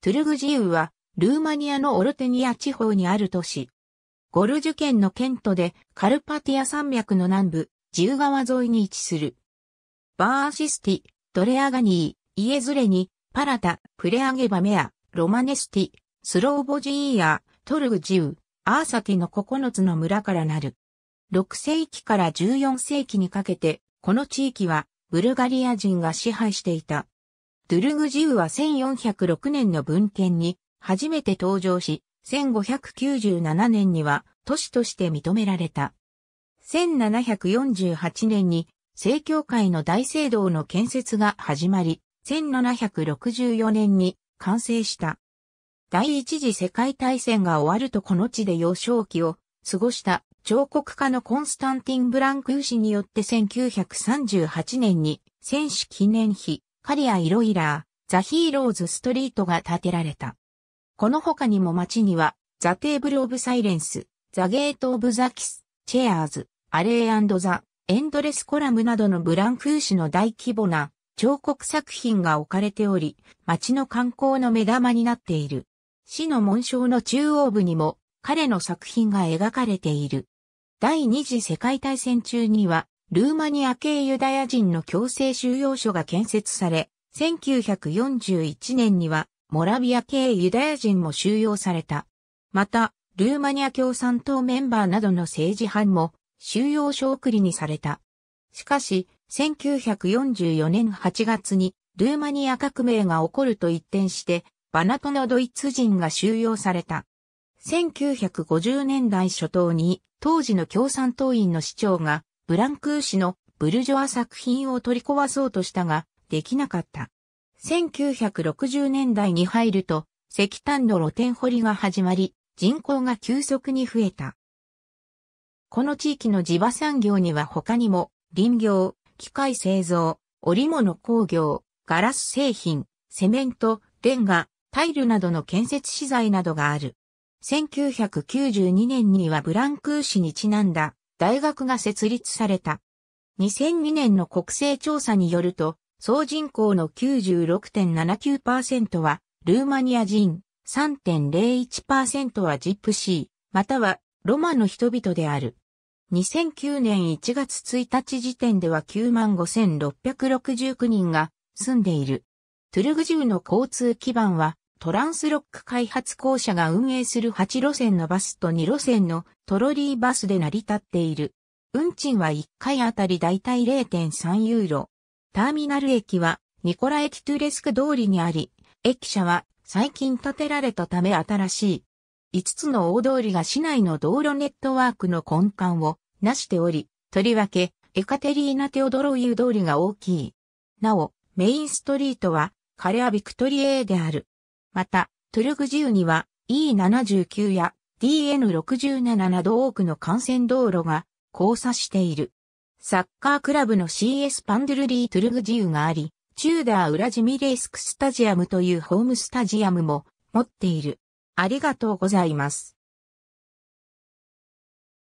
トゥルグジウは、ルーマニアのオルテニア地方にある都市。ゴルジュ県の県都で、カルパティア山脈の南部、ジウ川沿いに位置する。バーアシスティ、ドレアガニー、イエズレニ、パラタ、プレアゲバメア、ロマネスティ、スローボジーヤ、トルグジウ、アーサティの9つの村からなる。6世紀から14世紀にかけて、この地域は、ブルガリア人が支配していた。ドゥルグジウは1406年の文献に初めて登場し、1597年には都市として認められた。1748年に正教会の大聖堂の建設が始まり、1764年に完成した。第一次世界大戦が終わるとこの地で幼少期を過ごした彫刻家のコンスタンティン・ブランク氏によって1938年に戦死記念碑パリア・イロイラー、ザ・ヒーローズ・ストリートが建てられた。この他にも街には、ザ・テーブル・オブ・サイレンス、ザ・ゲート・オブ・ザ・キス、チェアーズ、アレイザ・エンドレス・コラムなどのブランクーシの大規模な彫刻作品が置かれており、街の観光の目玉になっている。市の紋章の中央部にも彼の作品が描かれている。第二次世界大戦中にはルーマニア系ユダヤ人の強制収容所が建設され、1941年にはモラビア系ユダヤ人も収容された。また、ルーマニア共産党メンバーなどの政治犯も収容所送りにされた。しかし、1944年8月にルーマニア革命が起こると一転して、バナトのドイツ人が収容された。1950年代初頭に当時の共産党員の市長がブランクー氏のブルジョア作品を取り壊そうとしたが、できなかった。1960年代に入ると、石炭の露天掘りが始まり、人口が急速に増えた。この地域の地場産業には他にも、林業、機械製造、織物工業、ガラス製品、セメント、レンガ、タイルなどの建設資材などがある。1992年にはブランクー氏にちなんだ大学が設立された。2002年の国勢調査によると、総人口の96.79%はルーマニア人、3.01%はジップシー、またはロマの人々である。2009年1月1日時点では95,669人が住んでいる。トゥルグジュの交通基盤はトランスロック開発公社が運営する8路線のバスと2路線のトロリーバスで成り立っている。運賃は1回あたりだいたい0.3ユーロ。ターミナル駅はニコラ駅トゥレスク通りにあり、駅舎は最近建てられたため新しい。5つの大通りが市内の道路ネットワークの根幹をなしており、とりわけエカテリーナ・テオドロイユ通りが大きい。なお、メインストリートはカレア・ビクトリエーである。また、トゥルグジウには E79 や DN67 など多くの幹線道路が交差している。サッカークラブの CS パンドゥルリー・トゥルグジウがあり、チューダー・ウラジミレースク・スタジアムというホームスタジアムも持っている。ありがとうございます。